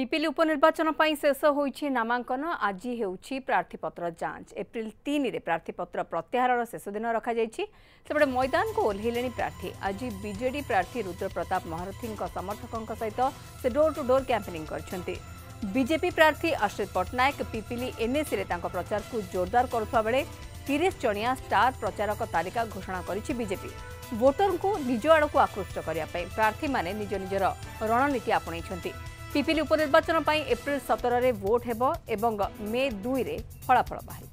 পিপিলি উপনির্বাচন পাই শেষ হয়েছে নামাঙ্কন আজি হেউছি প্রার্থীপত্র যাঞ্চ এপ্রিল তিনে প্রার্থীপত্র প্রত্যাহারর শেষ দিন রখাযাই সেপটে ময়দানকু ওহ্লাইলে প্রার্থী আজি বিজেডি প্রার্থী রুদ্র প্রতাপ মহারথী সমর্থক সহিত সে ডোর টু ডোর ক্যাম্পেনিং করছেন বিজেপি প্রার্থী অশ্রিত পট্টনাক পিপিলি এনএসিরে তাঁর প্রচারক জোরদার করুয়া বেড়ে তিরিশ জনিয়া স্টার প্রচারক তালিকা ঘোষণা করেছে বিজেপি ভোটরଙ୍କୁ নিজ আড়ক আকৃষ্ট করা প্রার্থী মানে নিজ নিজের রণনীতি আপনাইছেন ପିପିଲି ଉପନିର୍ବାଚନ ପାଇଁ ଏପ୍ରିଲ ସତରରେ ଭୋଟ୍ ହେବ ଏବଂ ମେ ଦୁଇରେ ଫଳାଫଳ ବାହାରିବ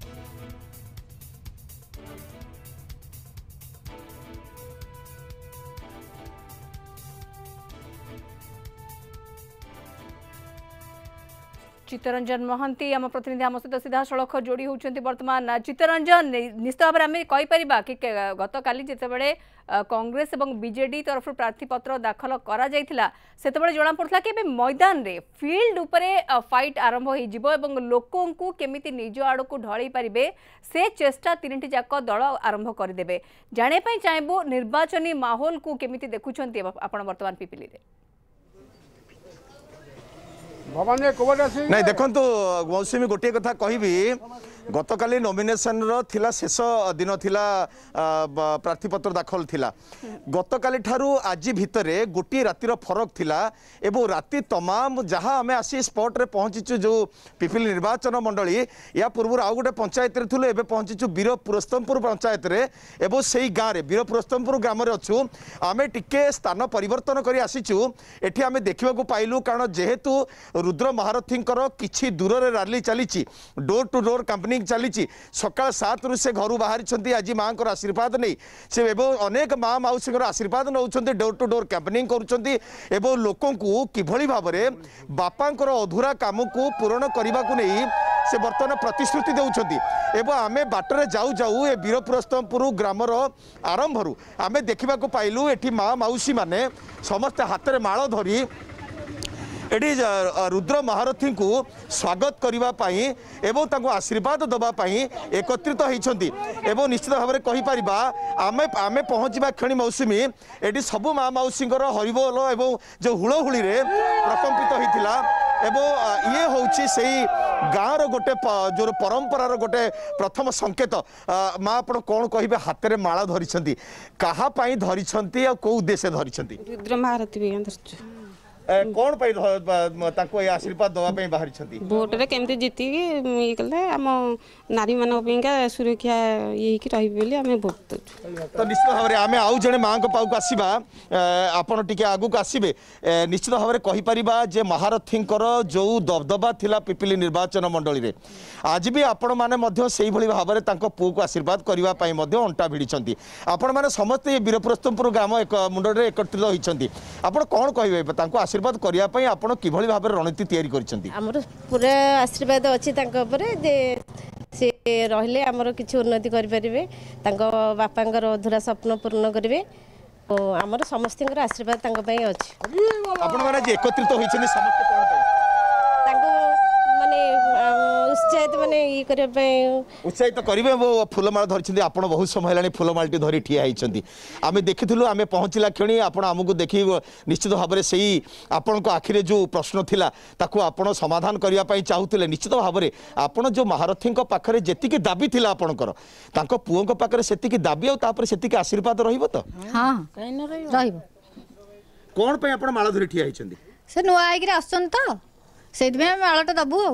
চিত্তরঞ্জন মহান্তি আমার প্রতিনিধি আমার সহ সিধাসলখ যোড়ি হচ্ছেন বর্তমান চিত্তরঞ্জন নিশ্চিত ভাবে আমি কইপারা কি গতকাল যেতবে কংগ্রেস এবং বিজেডি তরফ প্রার্থীপত্র দাখল করা যাই সেতবে জনা পড়া কি এবার ময়দানে ফিল্ড উপরে ফাইট আরম্ভ হয়েযিব এবং লোককে কেমিতি নিজ আড়ক ঢলাই পারিবে সে চেষ্টা তিনটি যাক দল আরম্ভ করে দেবে জাঁয়া চাইবু নির্বাচনী মাহোল কু কেমিতি দেখুছেন আপনার বর্তমান পিপিলি ଭବାନୀ କୋଭିଡ୍ ଆସି ନାଇଁ ଦେଖନ୍ତୁ ମୌସୁମୀ ଗୋଟିଏ କଥା କହିବି ଗତକାଲି ନମିନେସନ୍ର ଥିଲା ଶେଷ ଦିନ ଥିଲା ପ୍ରାର୍ଥୀପତ୍ର ଦାଖଲ ଥିଲା ଗତକାଲି ଠାରୁ ଆଜି ଭିତରେ ଗୋଟିଏ ରାତିର ଫରକ ଥିଲା ଏବଂ ରାତି ତମାମ ଯାହା ଆମେ ଆସି ସ୍ପଟରେ ପହଞ୍ଚିଛୁ ଯେଉଁ ପିପିଲି ନିର୍ବାଚନ ମଣ୍ଡଳୀ ଏହା ପୂର୍ବରୁ ଆଉ ଗୋଟେ ପଞ୍ଚାୟତରେ ଥିଲୁ ଏବେ ପହଞ୍ଚିଛୁ ବୀର ପୁରସ୍ତମପୁର ପଞ୍ଚାୟତରେ ଏବଂ ସେଇ ଗାଁରେ ବୀର ପୁରସ୍ତମପୁର ଗ୍ରାମରେ ଅଛୁ ଆମେ ଟିକେ ସ୍ଥାନ ପରିବର୍ତ୍ତନ କରି ଆସିଛୁ ଏଠି ଆମେ ଦେଖିବାକୁ ପାଇଲୁ କାରଣ ଯେହେତୁ ରୁଦ୍ର ମହାରଥୀଙ୍କର କିଛି ଦୂରରେ ରାଲି ଚାଲିଛି door to door company clinic ଚାଲିଛି ସକାଳ ସାତରୁ ସେ ଘରୁ ବାହାରିଛନ୍ତି ଆଜି ମାଆଙ୍କର ଆଶୀର୍ବାଦ ନେଇ ସେ ଏବଂ ଅନେକ ମା ମାଉସୀଙ୍କର ଆଶୀର୍ବାଦ ନେଉଛନ୍ତି ଡୋର୍ ଟୁ ଡୋର୍ କ୍ୟାମ୍ପେନିଂ କରୁଛନ୍ତି ଏବଂ ଲୋକଙ୍କୁ କିଭଳି ଭାବରେ ବାପାଙ୍କର ଅଧୁରା କାମକୁ ପୂରଣ କରିବାକୁ ନେଇ ସେ ବର୍ତ୍ତମାନ ପ୍ରତିଶ୍ରୁତି ଦେଉଛନ୍ତି ଏବଂ ଆମେ ବାଟରେ ଯାଉ ଯାଉ ଏ ବୀରପୁରସ୍ତମପୁର ଗ୍ରାମର ଆରମ୍ଭରୁ ଆମେ ଦେଖିବାକୁ ପାଇଲୁ ଏଠି ମା ମାଉସୀମାନେ ସମସ୍ତେ ହାତରେ ମାଳ ଧରି ଏଠି ରୁଦ୍ର ମହାରଥୀଙ୍କୁ ସ୍ୱାଗତ କରିବା ପାଇଁ ଏବଂ ତାଙ୍କୁ ଆଶୀର୍ବାଦ ଦେବା ପାଇଁ ଏକତ୍ରିତ ହୋଇଛନ୍ତି ଏବଂ ନିଶ୍ଚିତ ଭାବରେ କହିପାରିବା ଆମେ ଆମେ ପହଞ୍ଚିବା କ୍ଷଣି ମୌସୁମୀ ଏଠି ସବୁ ମା ମାଉସୀଙ୍କର ହରିବୋଲ ଏବଂ ଯେଉଁ ହୁଳହୁଳିରେ ପ୍ରକମ୍ପିତ ହୋଇଥିଲା ଏବଂ ଇଏ ହେଉଛି ସେଇ ଗାଁର ଗୋଟେ ଯୋଉ ପରମ୍ପରାର ଗୋଟେ ପ୍ରଥମ ସଙ୍କେତ ମା ଆପଣ କ'ଣ କହିବେ ହାତରେ ମାଳ ଧରିଛନ୍ତି କାହା ପାଇଁ ଧରିଛନ୍ତି ଆଉ କୋଉ ଉଦ୍ଦେଶ୍ୟ ଧରିଛନ୍ତି ରୁଦ୍ର ମହାରଥୀ କ'ଣ ପାଇଁ ତାଙ୍କୁ ଏ ଆଶୀର୍ବାଦ ଦେବା ପାଇଁ ବାହାରିଛନ୍ତି ଭୋଟରେ କେମିତି ଜିତିକି ଇଏ କଲେ ଆମ ନାରୀମାନଙ୍କ ପାଇଁକା ସୁରକ୍ଷା ଇଏ ହେଇକି ରହିବେ ବୋଲି ଆମେ ଭୋଟ ଦେଉଛୁ ତ ନିଶ୍ଚିତ ଭାବରେ ଆମେ ଆଉ ଜଣେ ମାଆଙ୍କ ପାଖକୁ ଆସିବା ଆପଣ ଟିକେ ଆଗକୁ ଆସିବେ ନିଶ୍ଚିତ ଭାବରେ କହିପାରିବା ଯେ ମହାରଥୀଙ୍କର ଯେଉଁ ଦବଦବା ଥିଲା ପିପିଲି ନିର୍ବାଚନ ମଣ୍ଡଳୀରେ ଆଜି ବି ଆପଣମାନେ ମଧ୍ୟ ସେଇଭଳି ଭାବରେ ତାଙ୍କ ପୁଅକୁ ଆଶୀର୍ବାଦ କରିବା ପାଇଁ ମଧ୍ୟ ଅଣ୍ଟା ଭିଡ଼ିଛନ୍ତି ଆପଣମାନେ ସମସ୍ତେ ବୀରପ୍ରସ୍ତମପୁର ଗ୍ରାମ ଏକ ମୁଣ୍ଡରେ ଏକତ୍ରିତ ହୋଇଛନ୍ତି ଆପଣ କ'ଣ କହିବେ ତାଙ୍କୁ ଆଶୀର୍ବାଦ ଆଶୀର୍ବାଦ କରିବା ପାଇଁ ଆପଣ କିଭଳି ଭାବରେ ରଣନୀତି ତିଆରି କରିଛନ୍ତି ଆମର ପୁରା ଆଶୀର୍ବାଦ ଅଛି ତାଙ୍କ ଉପରେ ଯେ ସେ ରହିଲେ ଆମର କିଛି ଉନ୍ନତି କରିପାରିବେ ତାଙ୍କ ବାପାଙ୍କର ଅଧୁରା ସ୍ୱପ୍ନ ପୂରଣ କରିବେ ଆମର ସମସ୍ତଙ୍କର ଆଶୀର୍ବାଦ ତାଙ୍କ ପାଇଁ ଅଛି ଆପଣମାନେ ଆଜି ଏକତ୍ରିତ ହୋଇଛନ୍ତି ସମସ୍ତେ উৎসাহিত মানে ই ইয়ে করা উৎসাহিত করিবে ও ফুলমাল ধরছিন্দি আপন বহু সময় লানি ফুলমালটি ধরি ঠিয়া হয়েছেন আমি দেখিতুলু আমি পৌঁছিলা ক্ষণি আপন আমুকু দেখি নিশ্চিত ভাবরে সেই আপনার আখিরে যে প্রশ্ন থিলা তাকু আপন সমাধান পাই চাহুলে নিশ্চিত ভাবরে আপন যে মহারথী পাখে যেত দাবি লা আপনার তাঁর পুঁ পাখে সেত দাবি আও আপরে সেত আশীর্বাদ রহিব তো হ্যাঁ রহিব রহিব কোন পাই আপন মাল ধরি ঠিয়া হয়েছেন সে নয় আইগরে আসছন তো সেইদিন আমি মালটা দেবু আ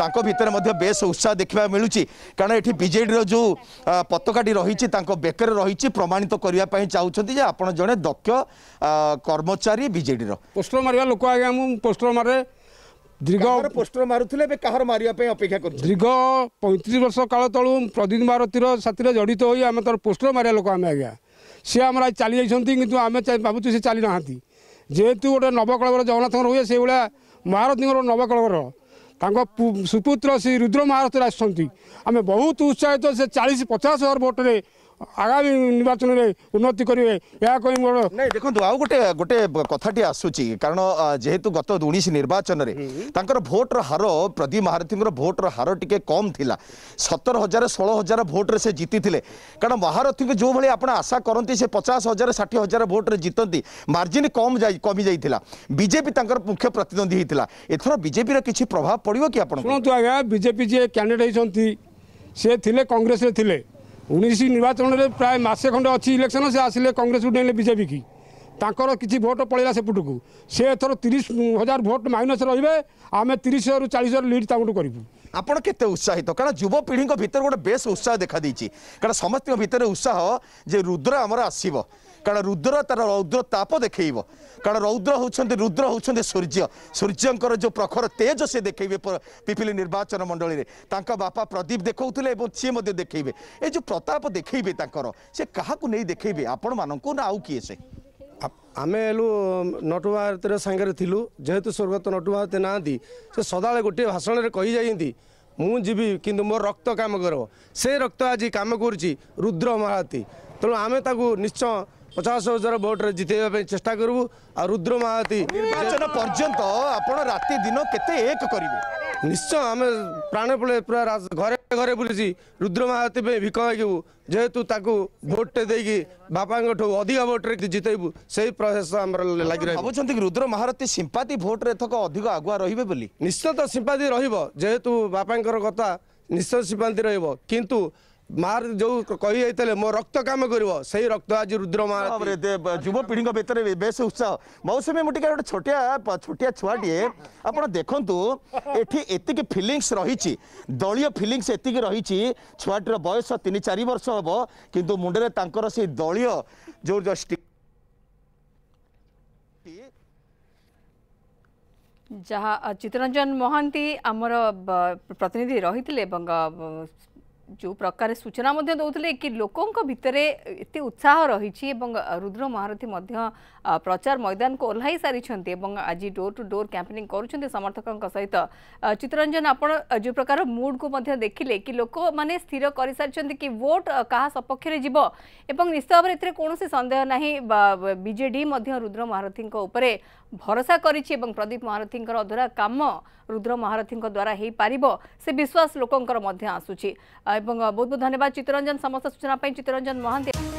ତାଙ୍କ ଭିତରେ ମଧ୍ୟ ବେଶ ଉତ୍ସାହ ଦେଖିବାକୁ ମିଳୁଛି କାରଣ ଏଠି ବିଜେଡ଼ିର ଯେଉଁ ପତାକାଟି ରହିଛି ତାଙ୍କ ବେକରେ ରହିଛି ପ୍ରମାଣିତ କରିବା ପାଇଁ ଚାହୁଁଛନ୍ତି ଯେ ଆପଣ ଜଣେ ଦକ୍ଷ କର୍ମଚାରୀ ବିଜେଡ଼ିର ପୋଷ୍ଟର ମାରିବା ଲୋକ ଆଜ୍ଞା ମୁଁ ପୋଷ୍ଟର ମାରେ ଦୀର୍ଘ ପୋଷ୍ଟର ମାରୁଥିଲେ ଏବେ କାହାର ମାରିବା ପାଇଁ ଅପେକ୍ଷା କରୁଛୁ ଦୀର୍ଘ ପଇଁତିରିଶ ବର୍ଷ କାଳ ତଳୁ ପ୍ରଦୀପ ଭାରତୀର ସାଥିରେ ଜଡ଼ିତ ହୋଇ ଆମେ ତାର ପୋଷ୍ଟର ମାରିବା ଲୋକ ଆମେ ଆଜ୍ଞା ସିଏ ଆମର ଆଜି ଚାଲି ଯାଇଛନ୍ତି କିନ୍ତୁ ଆମେ ଭାବୁଛୁ ସେ ଚାଲି ନାହାନ୍ତି ଯେହେତୁ ଗୋଟେ ନବକଳବର ଜଗନ୍ନାଥଙ୍କର ହୁଏ ସେଇଭଳିଆ ମହାରଥୀଙ୍କର ନବକଳବର ତାଙ୍କ ସୁପୁତ୍ର ଶ୍ରୀ ରୁଦ୍ର ମହାରଥ ଆସୁଛନ୍ତି ଆମେ ବହୁତ ଉତ୍ସାହିତ ସେ ଚାଳିଶ ପଚାଶ ହଜାର ଭୋଟରେ ଆଗାମୀ ନିର୍ବାଚନରେ ଉନ୍ନତି କରିବେ ଏହା କହି ମୋର ନାଇଁ ଦେଖନ୍ତୁ ଆଉ ଗୋଟେ ଗୋଟେ କଥାଟି ଆସୁଛି କାରଣ ଯେହେତୁ ଗତ ଉଣେଇଶ ନିର୍ବାଚନରେ ତାଙ୍କର ଭୋଟର ହାର ପ୍ରଦୀପ ମହାରଥୀଙ୍କର ଭୋଟର ହାର ଟିକେ କମ୍ ଥିଲା ସତର ହଜାର ଷୋହଳ ହଜାର ଭୋଟରେ ସେ ଜିତିଥିଲେ କାରଣ ମହାରଥୀଙ୍କୁ ଯେଉଁଭଳି ଆପଣ ଆଶା କରନ୍ତି ସେ ପଚାଶ ହଜାର ଷାଠିଏ ହଜାର ଭୋଟରେ ଜିତନ୍ତି ମାର୍ଜିନ୍ କମ୍ କମି ଯାଇଥିଲା ବିଜେପି ତାଙ୍କର ମୁଖ୍ୟ ପ୍ରତିଦ୍ୱନ୍ଦ୍ୱୀ ହେଇଥିଲା ଏଥର ବିଜେପିର କିଛି ପ୍ରଭାବ ପଡ଼ିବ କି ଆପଣ ଶୁଣନ୍ତୁ ଆଜ୍ଞା ବିଜେପି ଯିଏ କ୍ୟାଣ୍ଡିଡେଟ୍ ହେଇଛନ୍ତି ସେ ଥିଲେ କଂଗ୍ରେସରେ ଥିଲେ ଉଣେଇଶ ନିର୍ବାଚନରେ ପ୍ରାୟ ମାସେ ଖଣ୍ଡେ ଅଛି ଇଲେକ୍ସନ୍ ସେ ଆସିଲେ କଂଗ୍ରେସକୁ ନେଲେ ବିଜେପିକି ତାଙ୍କର କିଛି ଭୋଟ୍ ପଳେଇଲା ସେପଟକୁ ସେ ଏଥର ତିରିଶ ହଜାର ଭୋଟ୍ ମାଇନସ୍ ରହିବେ ଆମେ ତିରିଶରୁ ଚାଳିଶର ଲିଡ୍ ତାଙ୍କଠୁ କରିବୁ ଆପଣ କେତେ ଉତ୍ସାହିତ କାରଣ ଯୁବପିଢ଼ିଙ୍କ ଭିତରେ ଗୋଟେ ବେଶ୍ ଉତ୍ସାହ ଦେଖାଦେଇଛି କାରଣ ସମସ୍ତଙ୍କ ଭିତରେ ଉତ୍ସାହ ଯେ ରୁଦ୍ର ଆମର ଆସିବ କାରଣ ରୁଦ୍ର ତାର ରୌଦ୍ର ତାପ ଦେଖେଇବ କାରଣ ରୌଦ୍ର ହେଉଛନ୍ତି ରୁଦ୍ର ହେଉଛନ୍ତି ସୂର୍ଯ୍ୟ ସୂର୍ଯ୍ୟଙ୍କର ଯେଉଁ ପ୍ରଖର ତେଜ ସେ ଦେଖେଇବେ ପିପିଲି ନିର୍ବାଚନ ମଣ୍ଡଳୀରେ ତାଙ୍କ ବାପା ପ୍ରଦୀପ ଦେଖାଉଥିଲେ ଏବଂ ସିଏ ମଧ୍ୟ ଦେଖେଇବେ ଏ ଯେଉଁ ପ୍ରତାପ ଦେଖେଇବେ ତାଙ୍କର ସେ କାହାକୁ ନେଇ ଦେଖେଇବେ ଆପଣମାନଙ୍କୁ ନା ଆଉ କିଏ ସେ ଆମେ ହେଲୁ ନଟୁ ଭାରତୀର ସାଙ୍ଗରେ ଥିଲୁ ଯେହେତୁ ସ୍ୱର୍ଗତ ନଟୁ ଭାରତୀ ନାହାନ୍ତି ସେ ସଦାବେଳେ ଗୋଟିଏ ଭାଷଣରେ କହିଯାଇଛନ୍ତି ମୁଁ ଯିବି କିନ୍ତୁ ମୋ ରକ୍ତ କାମ କରିବ ସେ ରକ୍ତ ଆଜି କାମ କରୁଛି ରୁଦ୍ର ମହାରତୀ ତେଣୁ ଆମେ ତାକୁ ନିଶ୍ଚୟ ପଚାଶ ହଜାର ଭୋଟରେ ଜିତେଇବା ପାଇଁ ଚେଷ୍ଟା କରିବୁ ଆଉ ରୁଦ୍ର ମହାତୀ ନିର୍ବାଚନ ପର୍ଯ୍ୟନ୍ତ ଆପଣ ରାତି ଦିନ କେତେ ଏକ କରିବେ ନିଶ୍ଚୟ ଆମେ ପ୍ରାଣପଳେ ପୁରା ଘରେ ଘରେ ବୁଲିଛି ରୁଦ୍ର ମହାତୀ ପାଇଁ ଭିକ ମାଗିବୁ ଯେହେତୁ ତାକୁ ଭୋଟ୍ଟେ ଦେଇକି ବାପାଙ୍କଠୁ ଅଧିକ ଭୋଟ୍ରେ ଜିତେଇବୁ ସେଇ ପ୍ରସେସ ଆମର ଲାଗି ରହିବ ଭାବୁଛନ୍ତି ରୁଦ୍ର ମହାରତୀ ସିମ୍ପାତି ଭୋଟ୍ରେ ଏଥର ଅଧିକ ଆଗୁଆ ରହିବେ ବୋଲି ନିଶ୍ଚିତ ସିମ୍ପାତି ରହିବ ଯେହେତୁ ବାପାଙ୍କର କଥା ନିଶ୍ଚୟ ସିମ୍ପାତି ରହିବ କିନ୍ତୁ मार जो कही जाते मो रक्त कम कर सही रक्त आज रुद्र मार युवपीढ़ी भेतर बेस उत्साह मौसमी मुझे गोटे छोटिया छोटिया छुआटे आप देखिए एतिक फिलिंगस रही दलय फिलिंगस एतिक रही छुआटर बयस तीन चार वर्ष हम कि मुंडे से दलय जो जो जहाँ चित्तरंजन महांती आमर प्रतिनिधि रही जो प्रकार सूचना दौले कि लोकों भितर एत उत्साह रही रुद्र महारथी प्रचार मैदान को ओह्ल सारी आज डोर टू डोर कैंपेनिंग कर समर्थकों सहित चित्तरंजन आप जो प्रकार मुड को देखिले कि लोक मैंने स्थिर कर सारी कि भोट क्या सपक्ष में जीव निश्चित भाव में कौन सन्देह ना विजेडी रुद्र महारथी भरोसा कर प्रदीप महारथी अधूरा कम रुद्र महारथी द्वारा हो पार से विश्वास लोकंर आसूँ এবং বহুত বহুত ধন্যবাদ চিত্ররঞ্জন সমস্ত সূচনা পাই চিত্ররঞ্জন মহন্ত